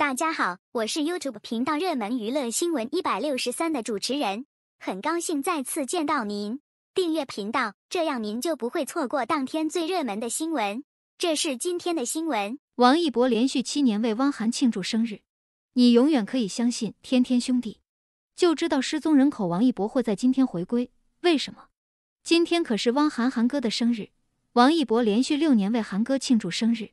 大家好，我是 YouTube 频道热门娱乐新闻一百六十三的主持人，很高兴再次见到您。订阅频道，这样您就不会错过当天最热门的新闻。这是今天的新闻：王一博连续七年为汪涵庆祝生日。你永远可以相信天天兄弟，就知道失踪人口王一博会在今天回归。为什么？今天可是汪涵涵哥的生日，王一博连续六年为涵哥庆祝生日。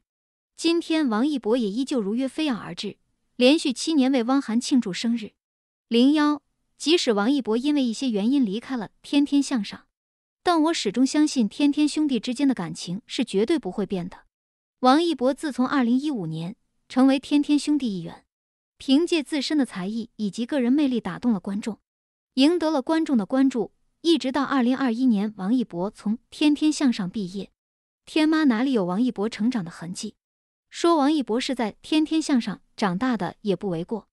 今天，王一博也依旧如约飞往而至，连续七年为汪涵庆祝生日。零幺，即使王一博因为一些原因离开了《天天向上》，但我始终相信天天兄弟之间的感情是绝对不会变的。王一博自从二零一五年成为天天兄弟一员，凭借自身的才艺以及个人魅力打动了观众，赢得了观众的关注。一直到二零二一年，王一博从《天天向上》毕业，天妈哪里有王一博成长的痕迹？说王一博是在《天天向上》长大的也不为过，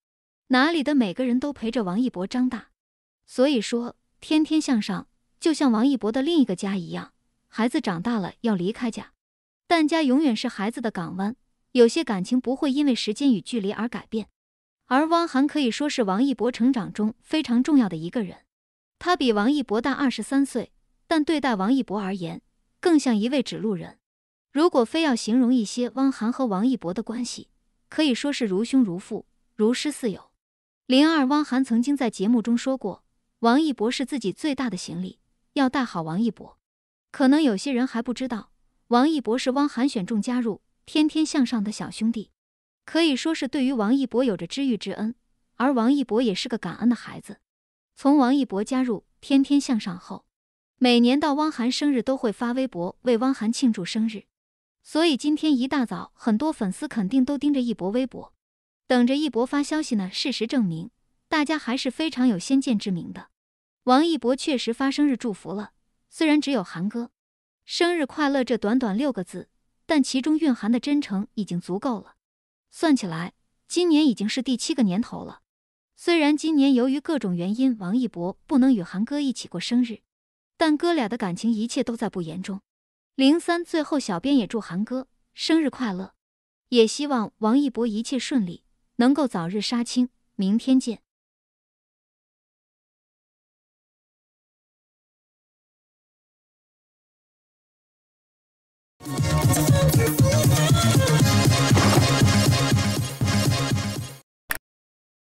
哪里的每个人都陪着王一博长大，所以说《天天向上》就像王一博的另一个家一样。孩子长大了要离开家，但家永远是孩子的港湾。有些感情不会因为时间与距离而改变，而汪涵可以说是王一博成长中非常重要的一个人。他比王一博大二十三岁，但对待王一博而言，更像一位指路人。如果非要形容一些汪涵和王一博的关系，可以说是如兄如父，如师似友。零二，汪涵曾经在节目中说过，王一博是自己最大的行李，要带好王一博。可能有些人还不知道，王一博是汪涵选中加入《天天向上》的小兄弟，可以说是对于王一博有着知遇之恩。而王一博也是个感恩的孩子，从王一博加入《天天向上》后，每年到汪涵生日都会发微博为汪涵庆祝生日。所以今天一大早，很多粉丝肯定都盯着一博微博，等着一博发消息呢。事实证明，大家还是非常有先见之明的。王一博确实发生日祝福了，虽然只有“韩哥，生日快乐”这短短六个字，但其中蕴含的真诚已经足够了。算起来，今年已经是第七个年头了。虽然今年由于各种原因，王一博不能与韩哥一起过生日，但哥俩的感情一切都在不言中。零三，最后小编也祝韩哥生日快乐，也希望王一博一切顺利，能够早日杀青，明天见。